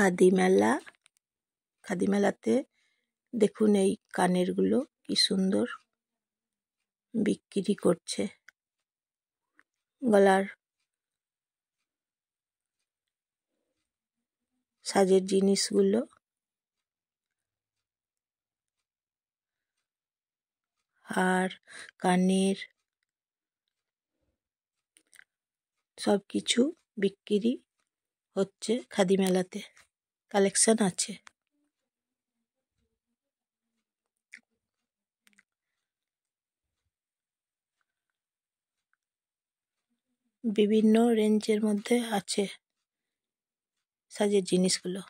খাদি মেলা খাদি মেলাতে দেখুন এই কানেরগুলো কি সুন্দর বিক্রি করছে গলার সাজের জিনিসগুলো আর কানের সব কিছু বিক্রি হচ্ছে খাদি মেলাতে কালেকশন আছে বিভিন্ন রেঞ্জের মধ্যে আছে সাজের জিনিসগুলো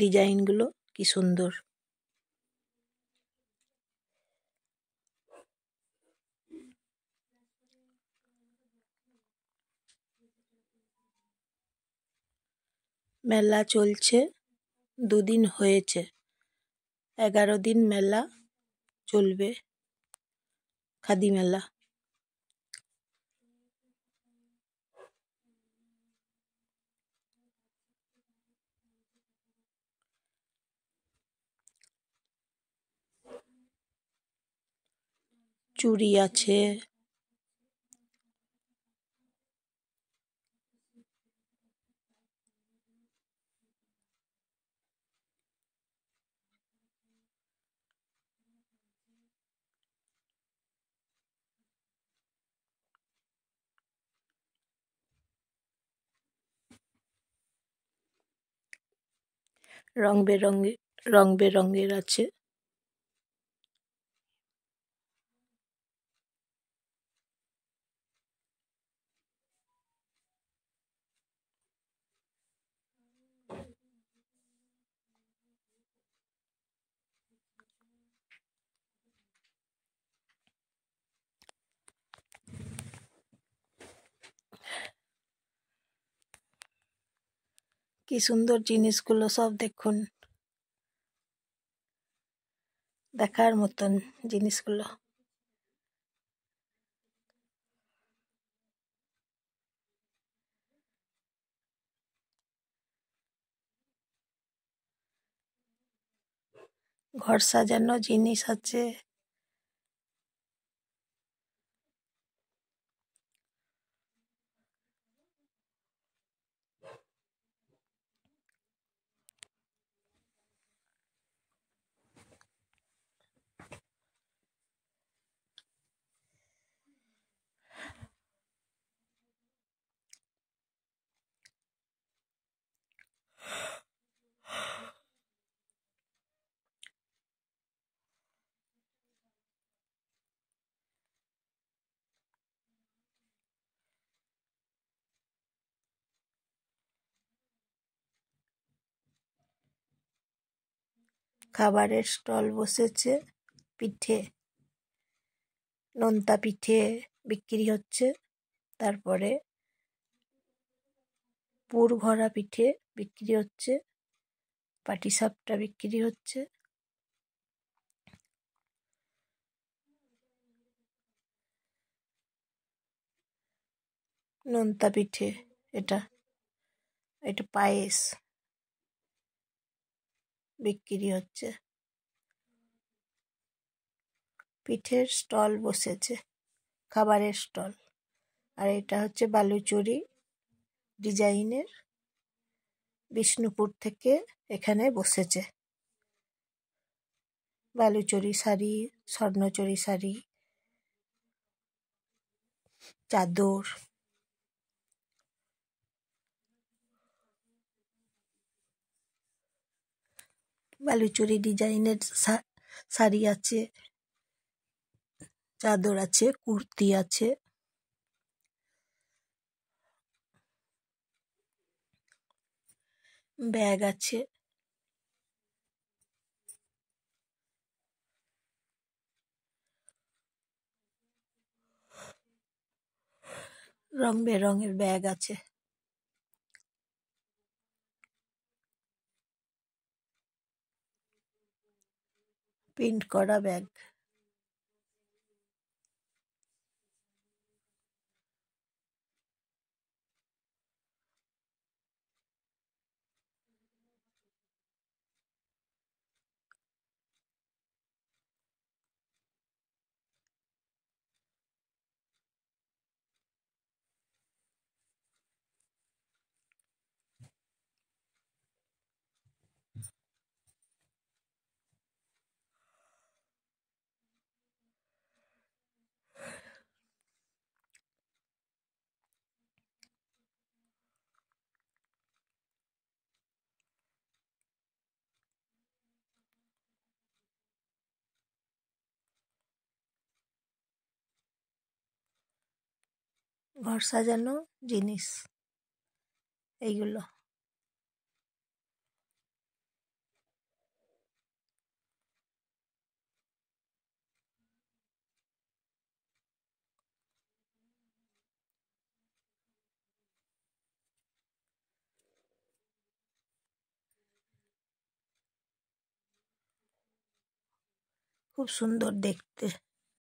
ডিজাইনগুলো কি সুন্দর মেলা চলছে দুদিন হয়েছে এগারো দিন মেলা চলবে খাদি মেলা চুড়ি আছে রং বেরঙের রং বেরঙের আছে। কি সুন্দর জিনিসগুলো সব দেখুন দেখার মতন জিনিসগুলো ঘর সাজানো জিনিস আছে খাবারের স্টল বসেছে পিঠে নোনতা পিঠে বিক্রি হচ্ছে তারপরে পুর ঘরা পিঠে বিক্রি হচ্ছে পাটিসাপটা বিক্রি হচ্ছে নোনতা পিঠে এটা এটা পায়েস বিক্রি হচ্ছে পিঠের স্টল বসেছে খাবারের স্টল আর এটা হচ্ছে বালুচুরি ডিজাইনের বিষ্ণুপুর থেকে এখানে বসেছে বালুচরি শাড়ি স্বর্ণচরি শাড়ি চাদর বালুচুরি ডিজাইনের শাড়ি আছে চাদর আছে কুর্তি আছে ব্যাগ আছে রং বেরঙের ব্যাগ আছে প্রিন্ট করা ব্যাগ ঘর সাজানো জিনিস এইগুলো খুব সুন্দর দেখতে